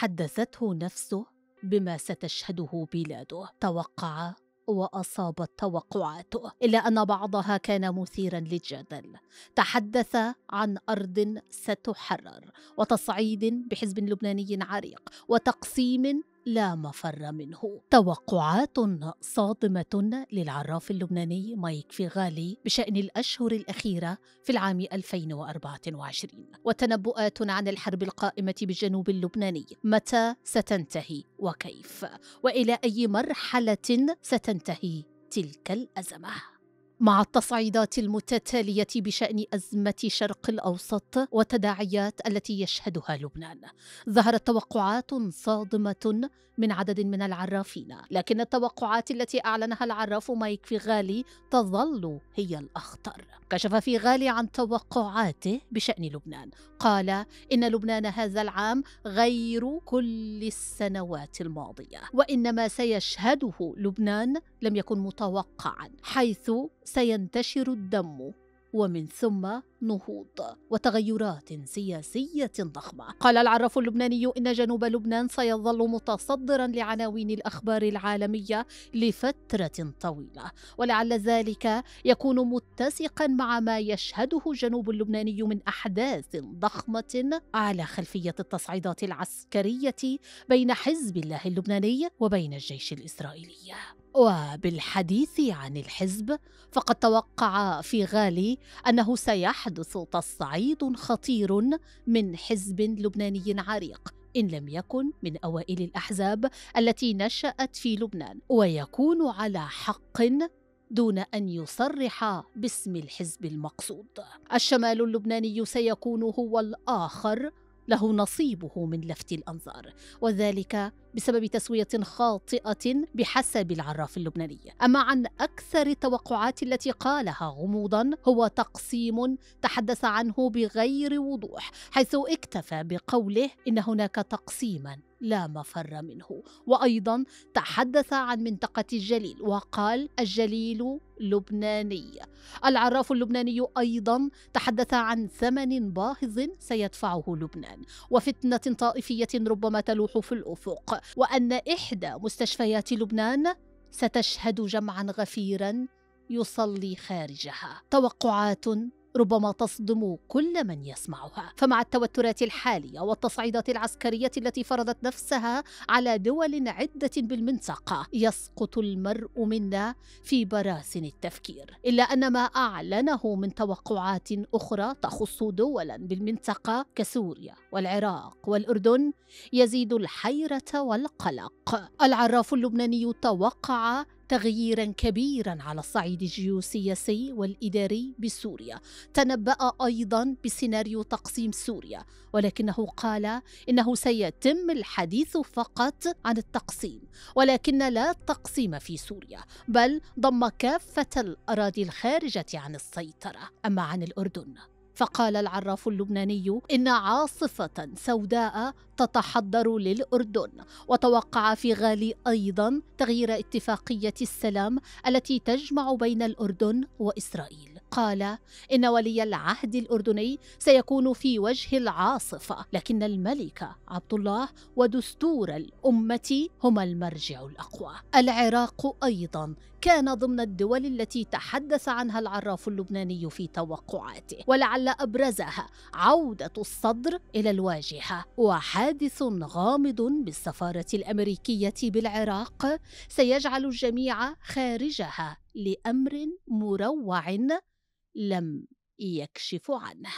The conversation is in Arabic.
حدثته نفسه بما ستشهده بلاده توقع واصابت توقعاته الا ان بعضها كان مثيرا للجدل تحدث عن ارض ستحرر وتصعيد بحزب لبناني عريق وتقسيم لا مفر منه توقعات صادمة للعراف اللبناني مايك فيغالي بشأن الأشهر الأخيرة في العام 2024 وتنبؤات عن الحرب القائمة بالجنوب اللبناني متى ستنتهي وكيف وإلى أي مرحلة ستنتهي تلك الأزمة مع التصعيدات المتتالية بشأن أزمة شرق الأوسط والتداعيات التي يشهدها لبنان ظهرت توقعات صادمة من عدد من العرافين لكن التوقعات التي أعلنها العراف مايك في غالي تظل هي الأخطر كشف في غالي عن توقعاته بشأن لبنان قال إن لبنان هذا العام غير كل السنوات الماضية وإنما سيشهده لبنان لم يكن متوقعا حيث سينتشر الدم ومن ثم نهوض وتغيرات سياسية ضخمة قال العراف اللبناني إن جنوب لبنان سيظل متصدرا لعناوين الأخبار العالمية لفترة طويلة ولعل ذلك يكون متسقا مع ما يشهده الجنوب اللبناني من أحداث ضخمة على خلفية التصعيدات العسكرية بين حزب الله اللبناني وبين الجيش الإسرائيلي وبالحديث عن الحزب فقد توقع في غالي انه سيحدث تصعيد خطير من حزب لبناني عريق ان لم يكن من اوائل الاحزاب التي نشات في لبنان ويكون على حق دون ان يصرح باسم الحزب المقصود الشمال اللبناني سيكون هو الاخر له نصيبه من لفت الانظار وذلك بسبب تسويه خاطئه بحسب العراف اللبناني اما عن اكثر التوقعات التي قالها غموضا هو تقسيم تحدث عنه بغير وضوح حيث اكتفى بقوله ان هناك تقسيما لا مفر منه وايضا تحدث عن منطقه الجليل وقال الجليل لبناني العراف اللبناني ايضا تحدث عن ثمن باهظ سيدفعه لبنان وفتنه طائفيه ربما تلوح في الافق وان احدى مستشفيات لبنان ستشهد جمعا غفيرا يصلي خارجها توقعات ربما تصدم كل من يسمعها فمع التوترات الحاليه والتصعيدات العسكريه التي فرضت نفسها على دول عده بالمنطقه يسقط المرء منا في براسن التفكير الا ان ما اعلنه من توقعات اخرى تخص دولا بالمنطقه كسوريا والعراق والاردن يزيد الحيره والقلق العراف اللبناني توقع تغييرا كبيرا على الصعيد الجيوسياسي والإداري بسوريا تنبأ أيضا بسيناريو تقسيم سوريا ولكنه قال إنه سيتم الحديث فقط عن التقسيم ولكن لا تقسيم في سوريا بل ضم كافة الأراضي الخارجة عن السيطرة أما عن الأردن فقال العراف اللبناني إن عاصفة سوداء تتحضر للأردن وتوقع في غالي أيضا تغيير اتفاقية السلام التي تجمع بين الأردن وإسرائيل قال إن ولي العهد الأردني سيكون في وجه العاصفة لكن الملك عبد الله ودستور الأمة هما المرجع الأقوى العراق أيضا كان ضمن الدول التي تحدث عنها العراف اللبناني في توقعاته ولعل ابرزها عوده الصدر الى الواجهه وحادث غامض بالسفاره الامريكيه بالعراق سيجعل الجميع خارجها لامر مروع لم يكشف عنه